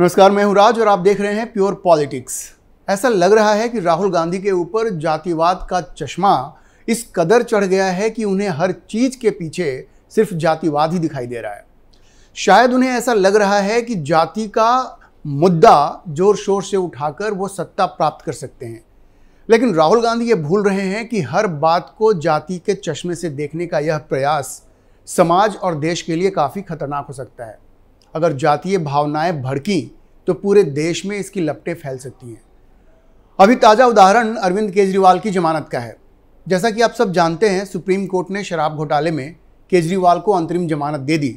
नमस्कार मैं हूं राज और आप देख रहे हैं प्योर पॉलिटिक्स ऐसा लग रहा है कि राहुल गांधी के ऊपर जातिवाद का चश्मा इस कदर चढ़ गया है कि उन्हें हर चीज के पीछे सिर्फ जातिवाद ही दिखाई दे रहा है शायद उन्हें ऐसा लग रहा है कि जाति का मुद्दा जोर शोर से उठाकर वो सत्ता प्राप्त कर सकते हैं लेकिन राहुल गांधी ये भूल रहे हैं कि हर बात को जाति के चश्मे से देखने का यह प्रयास समाज और देश के लिए काफ़ी खतरनाक हो सकता है अगर जातीय भावनाएं भड़की तो पूरे देश में इसकी लपटें फैल सकती हैं अभी ताज़ा उदाहरण अरविंद केजरीवाल की जमानत का है जैसा कि आप सब जानते हैं सुप्रीम कोर्ट ने शराब घोटाले में केजरीवाल को अंतरिम जमानत दे दी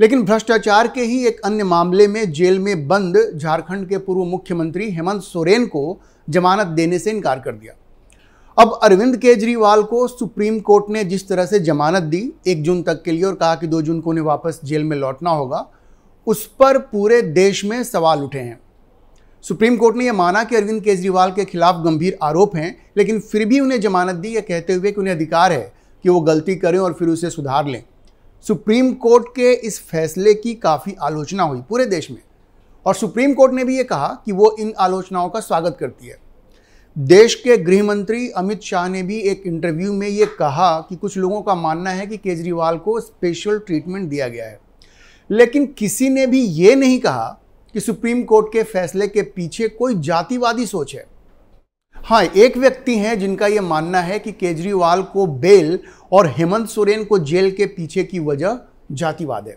लेकिन भ्रष्टाचार के ही एक अन्य मामले में जेल में बंद झारखंड के पूर्व मुख्यमंत्री हेमंत सोरेन को जमानत देने से इनकार कर दिया अब अरविंद केजरीवाल को सुप्रीम कोर्ट ने जिस तरह से जमानत दी एक जून तक के लिए और कहा कि दो जून को उन्हें वापस जेल में लौटना होगा उस पर पूरे देश में सवाल उठे हैं सुप्रीम कोर्ट ने यह माना कि अरविंद केजरीवाल के खिलाफ गंभीर आरोप हैं लेकिन फिर भी उन्हें जमानत दी यह कहते हुए कि उन्हें अधिकार है कि वो गलती करें और फिर उसे सुधार लें सुप्रीम कोर्ट के इस फैसले की काफ़ी आलोचना हुई पूरे देश में और सुप्रीम कोर्ट ने भी ये कहा कि वो इन आलोचनाओं का स्वागत करती है देश के गृह मंत्री अमित शाह ने भी एक इंटरव्यू में ये कहा कि कुछ लोगों का मानना है कि केजरीवाल को स्पेशल ट्रीटमेंट दिया गया है लेकिन किसी ने भी ये नहीं कहा कि सुप्रीम कोर्ट के फैसले के पीछे कोई जातिवादी सोच है हाँ एक व्यक्ति हैं जिनका यह मानना है कि केजरीवाल को बेल और हेमंत सोरेन को जेल के पीछे की वजह जातिवाद है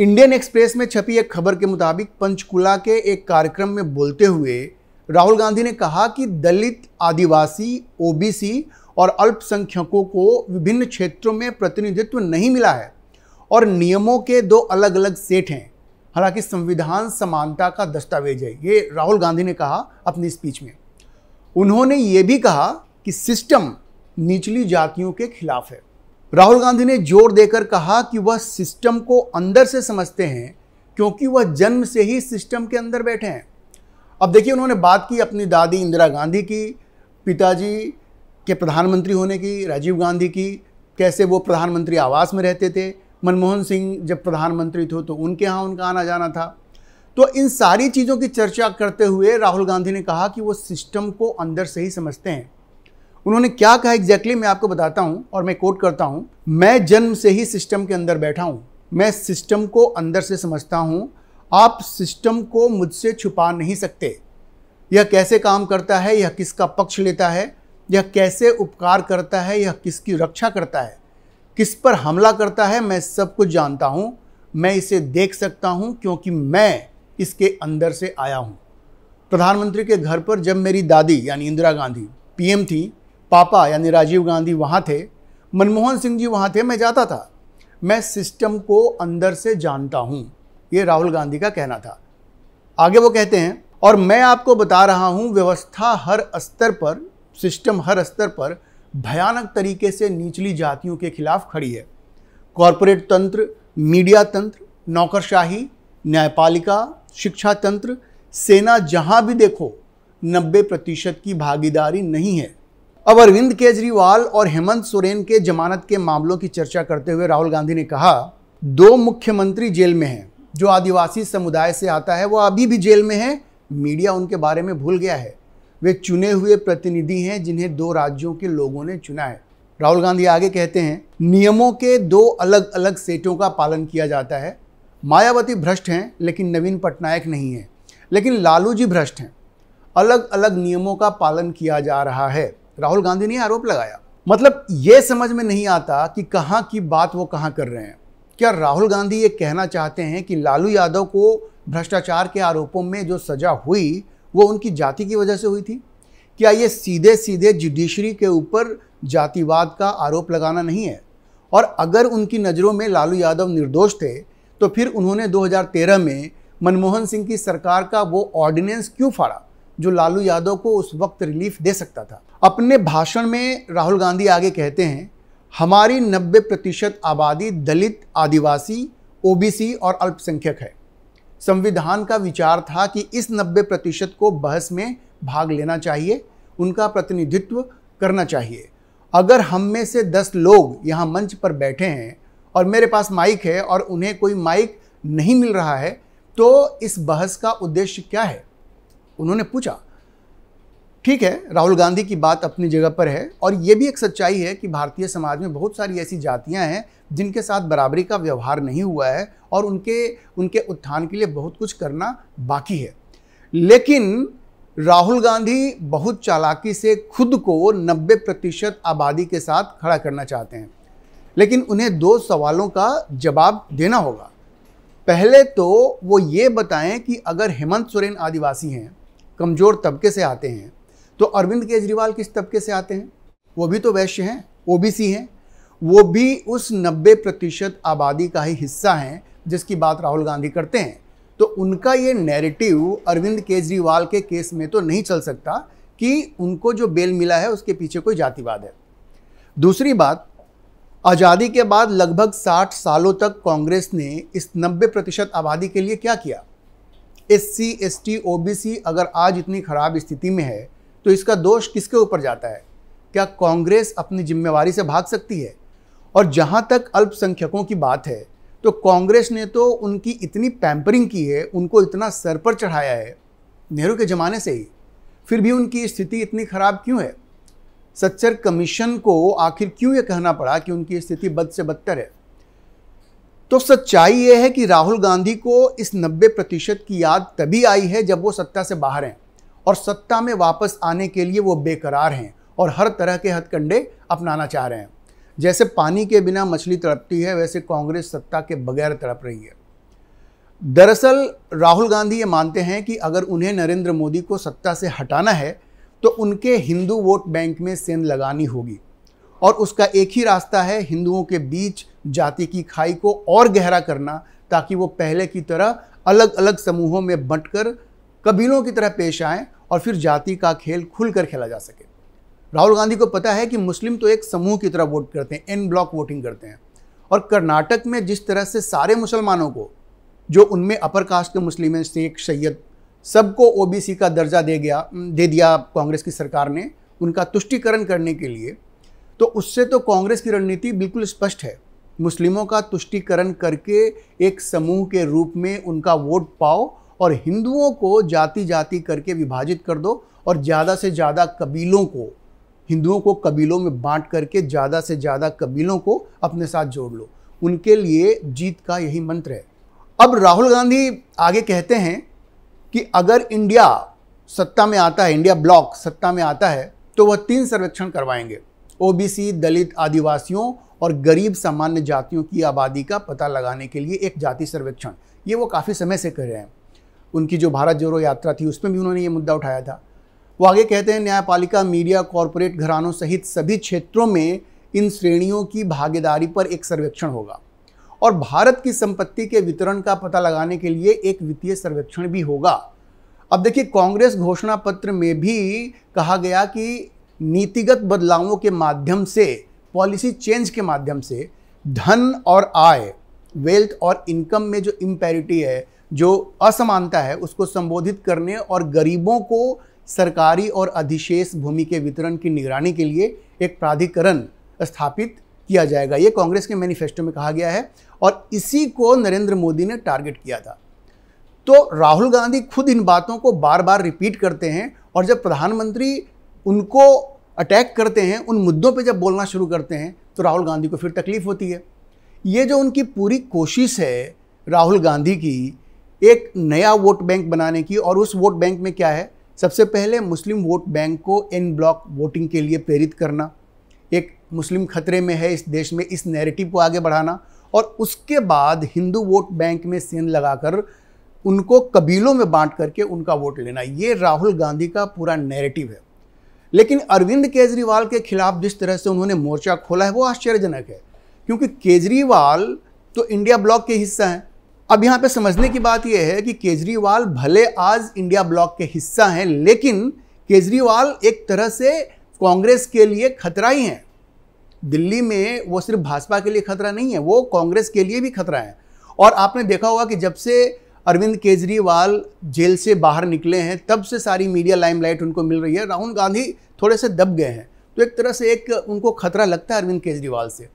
इंडियन एक्सप्रेस में छपी एक खबर के मुताबिक पंचकुला के एक कार्यक्रम में बोलते हुए राहुल गांधी ने कहा कि दलित आदिवासी ओबीसी और अल्पसंख्यकों को विभिन्न क्षेत्रों में प्रतिनिधित्व नहीं मिला है और नियमों के दो अलग अलग सेट हैं हालांकि संविधान समानता का दस्तावेज है ये राहुल गांधी ने कहा अपनी स्पीच में उन्होंने ये भी कहा कि सिस्टम निचली जातियों के खिलाफ है राहुल गांधी ने जोर देकर कहा कि वह सिस्टम को अंदर से समझते हैं क्योंकि वह जन्म से ही सिस्टम के अंदर बैठे हैं अब देखिए उन्होंने बात की अपनी दादी इंदिरा गांधी की पिताजी के प्रधानमंत्री होने की राजीव गांधी की कैसे वो प्रधानमंत्री आवास में रहते थे मनमोहन सिंह जब प्रधानमंत्री थे तो उनके यहाँ उनका आना जाना था तो इन सारी चीज़ों की चर्चा करते हुए राहुल गांधी ने कहा कि वो सिस्टम को अंदर से ही समझते हैं उन्होंने क्या कहा एग्जैक्टली exactly मैं आपको बताता हूँ और मैं कोट करता हूँ मैं जन्म से ही सिस्टम के अंदर बैठा हूँ मैं सिस्टम को अंदर से समझता हूँ आप सिस्टम को मुझसे छुपा नहीं सकते यह कैसे काम करता है यह किसका पक्ष लेता है यह कैसे उपकार करता है यह किसकी रक्षा करता है किस पर हमला करता है मैं सब कुछ जानता हूँ मैं इसे देख सकता हूँ क्योंकि मैं इसके अंदर से आया हूँ प्रधानमंत्री के घर पर जब मेरी दादी यानी इंदिरा गांधी पीएम थी पापा यानी राजीव गांधी वहाँ थे मनमोहन सिंह जी वहाँ थे मैं जाता था मैं सिस्टम को अंदर से जानता हूँ ये राहुल गांधी का कहना था आगे वो कहते हैं और मैं आपको बता रहा हूँ व्यवस्था हर स्तर पर सिस्टम हर स्तर पर भयानक तरीके से निचली जातियों के खिलाफ खड़ी है कॉरपोरेट तंत्र मीडिया तंत्र नौकरशाही न्यायपालिका शिक्षा तंत्र सेना जहां भी देखो 90 प्रतिशत की भागीदारी नहीं है अब अरविंद केजरीवाल और हेमंत सोरेन के जमानत के मामलों की चर्चा करते हुए राहुल गांधी ने कहा दो मुख्यमंत्री जेल में हैं जो आदिवासी समुदाय से आता है वह अभी भी जेल में है मीडिया उनके बारे में भूल गया है वे चुने हुए प्रतिनिधि हैं जिन्हें दो राज्यों के लोगों ने चुना है राहुल गांधी आगे कहते हैं नियमों के दो अलग अलग सेटों का पालन किया जाता है मायावती भ्रष्ट हैं लेकिन नवीन पटनायक नहीं है लेकिन लालू जी भ्रष्ट हैं अलग अलग नियमों का पालन किया जा रहा है राहुल गांधी ने आरोप लगाया मतलब ये समझ में नहीं आता कि कहाँ की बात वो कहाँ कर रहे हैं क्या राहुल गांधी ये कहना चाहते हैं कि लालू यादव को भ्रष्टाचार के आरोपों में जो सजा हुई वो उनकी जाति की वजह से हुई थी क्या ये सीधे सीधे जुडिशरी के ऊपर जातिवाद का आरोप लगाना नहीं है और अगर उनकी नज़रों में लालू यादव निर्दोष थे तो फिर उन्होंने 2013 में मनमोहन सिंह की सरकार का वो ऑर्डिनेंस क्यों फाड़ा जो लालू यादव को उस वक्त रिलीफ दे सकता था अपने भाषण में राहुल गांधी आगे कहते हैं हमारी 90 प्रतिशत आबादी दलित आदिवासी ओबीसी और अल्पसंख्यक है संविधान का विचार था कि इस 90 प्रतिशत को बहस में भाग लेना चाहिए उनका प्रतिनिधित्व करना चाहिए अगर हम में से 10 लोग यहाँ मंच पर बैठे हैं और मेरे पास माइक है और उन्हें कोई माइक नहीं मिल रहा है तो इस बहस का उद्देश्य क्या है उन्होंने पूछा ठीक है राहुल गांधी की बात अपनी जगह पर है और ये भी एक सच्चाई है कि भारतीय समाज में बहुत सारी ऐसी जातियां हैं जिनके साथ बराबरी का व्यवहार नहीं हुआ है और उनके उनके उत्थान के लिए बहुत कुछ करना बाकी है लेकिन राहुल गांधी बहुत चालाकी से खुद को 90 प्रतिशत आबादी के साथ खड़ा करना चाहते हैं लेकिन उन्हें दो सवालों का जवाब देना होगा पहले तो वो ये बताएं कि अगर हेमंत सोरेन आदिवासी हैं कमज़ोर तबके से आते हैं तो अरविंद केजरीवाल किस तबके से आते हैं वो भी तो वैश्य हैं ओ हैं वो भी उस 90 प्रतिशत आबादी का ही हिस्सा हैं जिसकी बात राहुल गांधी करते हैं तो उनका ये नैरेटिव अरविंद केजरीवाल के केस में तो नहीं चल सकता कि उनको जो बेल मिला है उसके पीछे कोई जातिवाद है दूसरी बात आज़ादी के बाद लगभग 60 सालों तक कांग्रेस ने इस 90 प्रतिशत आबादी के लिए क्या किया S C S T O B C अगर आज इतनी खराब स्थिति में है तो इसका दोष किसके ऊपर जाता है क्या कांग्रेस अपनी जिम्मेवारी से भाग सकती है और जहां तक अल्पसंख्यकों की बात है तो कांग्रेस ने तो उनकी इतनी पैम्परिंग की है उनको इतना सर पर चढ़ाया है नेहरू के ज़माने से ही फिर भी उनकी स्थिति इतनी ख़राब क्यों है सच्चर कमीशन को आखिर क्यों ये कहना पड़ा कि उनकी स्थिति बद से बदतर है तो सच्चाई ये है कि राहुल गांधी को इस 90 प्रतिशत की याद तभी आई है जब वो सत्ता से बाहर हैं और सत्ता में वापस आने के लिए वो बेकरार हैं और हर तरह के हथकंडे अपनाना चाह रहे हैं जैसे पानी के बिना मछली तड़पती है वैसे कांग्रेस सत्ता के बगैर तड़प रही है दरअसल राहुल गांधी ये मानते हैं कि अगर उन्हें नरेंद्र मोदी को सत्ता से हटाना है तो उनके हिंदू वोट बैंक में सेंध लगानी होगी और उसका एक ही रास्ता है हिंदुओं के बीच जाति की खाई को और गहरा करना ताकि वो पहले की तरह अलग अलग समूहों में बंटकर कबीलों की तरह पेश आएं और फिर जाति का खेल खुलकर खेला जा सके राहुल गांधी को पता है कि मुस्लिम तो एक समूह की तरह वोट करते हैं एन ब्लॉक वोटिंग करते हैं और कर्नाटक में जिस तरह से सारे मुसलमानों को जो उनमें अपर कास्ट के मुस्लिम हैं शेख सैयद सबको ओ का दर्जा दे गया दे दिया कांग्रेस की सरकार ने उनका तुष्टिकरण करने के लिए तो उससे तो कांग्रेस की रणनीति बिल्कुल स्पष्ट है मुस्लिमों का तुष्टिकरण करके एक समूह के रूप में उनका वोट पाओ और हिंदुओं को जाति जाति करके विभाजित कर दो और ज़्यादा से ज़्यादा कबीलों को हिंदुओं को कबीलों में बांट करके ज़्यादा से ज़्यादा कबीलों को अपने साथ जोड़ लो उनके लिए जीत का यही मंत्र है अब राहुल गांधी आगे कहते हैं कि अगर इंडिया सत्ता में आता है इंडिया ब्लॉक सत्ता में आता है तो वह तीन सर्वेक्षण करवाएंगे ओबीसी दलित आदिवासियों और गरीब सामान्य जातियों की आबादी का पता लगाने के लिए एक जाति सर्वेक्षण ये वो काफ़ी समय से कर रहे हैं उनकी जो भारत जोड़ो यात्रा थी उसमें भी उन्होंने ये मुद्दा उठाया था वो आगे कहते हैं न्यायपालिका मीडिया कॉरपोरेट घरानों सहित सभी क्षेत्रों में इन श्रेणियों की भागीदारी पर एक सर्वेक्षण होगा और भारत की संपत्ति के वितरण का पता लगाने के लिए एक वित्तीय सर्वेक्षण भी होगा अब देखिए कांग्रेस घोषणा पत्र में भी कहा गया कि नीतिगत बदलावों के माध्यम से पॉलिसी चेंज के माध्यम से धन और आय वेल्थ और इनकम में जो इम्पेरिटी है जो असमानता है उसको संबोधित करने और गरीबों को सरकारी और अधिशेष भूमि के वितरण की निगरानी के लिए एक प्राधिकरण स्थापित किया जाएगा ये कांग्रेस के मैनिफेस्टो में कहा गया है और इसी को नरेंद्र मोदी ने टारगेट किया था तो राहुल गांधी खुद इन बातों को बार बार रिपीट करते हैं और जब प्रधानमंत्री उनको अटैक करते हैं उन मुद्दों पे जब बोलना शुरू करते हैं तो राहुल गांधी को फिर तकलीफ होती है ये जो उनकी पूरी कोशिश है राहुल गांधी की एक नया वोट बैंक बनाने की और उस वोट बैंक में क्या है सबसे पहले मुस्लिम वोट बैंक को इन ब्लॉक वोटिंग के लिए प्रेरित करना एक मुस्लिम खतरे में है इस देश में इस नैरेटिव को आगे बढ़ाना और उसके बाद हिंदू वोट बैंक में सेंध लगाकर उनको कबीलों में बांट करके उनका वोट लेना ये राहुल गांधी का पूरा नैरेटिव है लेकिन अरविंद केजरीवाल के खिलाफ जिस तरह से उन्होंने मोर्चा खोला है वो आश्चर्यजनक है क्योंकि केजरीवाल तो इंडिया ब्लॉक के हिस्सा हैं अब यहाँ पे समझने की बात यह है कि केजरीवाल भले आज इंडिया ब्लॉक के हिस्सा हैं लेकिन केजरीवाल एक तरह से कांग्रेस के लिए खतरा ही हैं दिल्ली में वो सिर्फ भाजपा के लिए खतरा नहीं है वो कांग्रेस के लिए भी खतरा है और आपने देखा होगा कि जब से अरविंद केजरीवाल जेल से बाहर निकले हैं तब से सारी मीडिया लाइमलाइट उनको मिल रही है राहुल गांधी थोड़े से दब गए हैं तो एक तरह से एक उनको खतरा लगता है अरविंद केजरीवाल से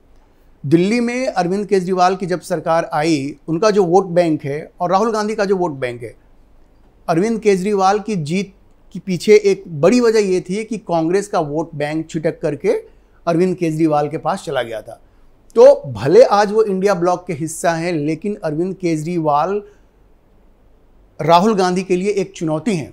दिल्ली में अरविंद केजरीवाल की जब सरकार आई उनका जो वोट बैंक है और राहुल गांधी का जो वोट बैंक है अरविंद केजरीवाल की जीत के पीछे एक बड़ी वजह ये थी कि कांग्रेस का वोट बैंक छिटक करके अरविंद केजरीवाल के पास चला गया था तो भले आज वो इंडिया ब्लॉक के हिस्सा हैं लेकिन अरविंद केजरीवाल राहुल गांधी के लिए एक चुनौती हैं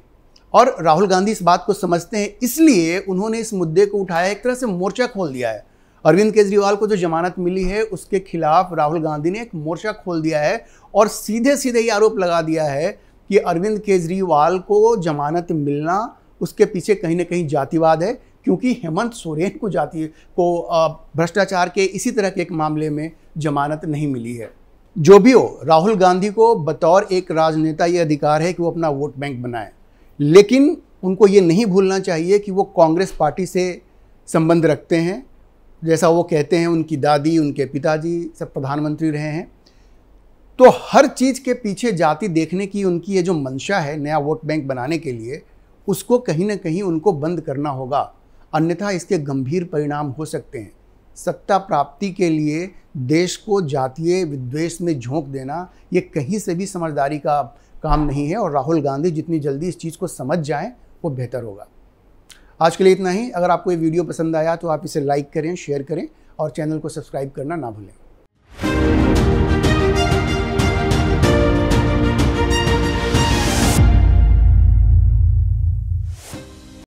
और राहुल गांधी इस बात को समझते हैं इसलिए उन्होंने इस मुद्दे को उठाया एक तरह से मोर्चा खोल दिया है अरविंद केजरीवाल को जो जमानत मिली है उसके खिलाफ राहुल गांधी ने एक मोर्चा खोल दिया है और सीधे सीधे ये आरोप लगा दिया है कि अरविंद केजरीवाल को जमानत मिलना उसके पीछे कहीं ना कहीं जातिवाद है क्योंकि हेमंत सोरेन को जाति को भ्रष्टाचार के इसी तरह के एक मामले में जमानत नहीं मिली है जो भी हो राहुल गांधी को बतौर एक राजनेता ये अधिकार है कि वो अपना वोट बैंक बनाए लेकिन उनको ये नहीं भूलना चाहिए कि वो कांग्रेस पार्टी से संबंध रखते हैं जैसा वो कहते हैं उनकी दादी उनके पिताजी सब प्रधानमंत्री रहे हैं तो हर चीज़ के पीछे जाति देखने की उनकी ये जो मंशा है नया वोट बैंक बनाने के लिए उसको कहीं ना कहीं उनको बंद करना होगा अन्यथा इसके गंभीर परिणाम हो सकते हैं सत्ता प्राप्ति के लिए देश को जातीय विद्वेष में झोंक देना ये कहीं से भी समझदारी का काम नहीं है और राहुल गांधी जितनी जल्दी इस चीज़ को समझ जाएं वो बेहतर होगा आज के लिए इतना ही अगर आपको ये वीडियो पसंद आया तो आप इसे लाइक करें शेयर करें और चैनल को सब्सक्राइब करना ना भूलें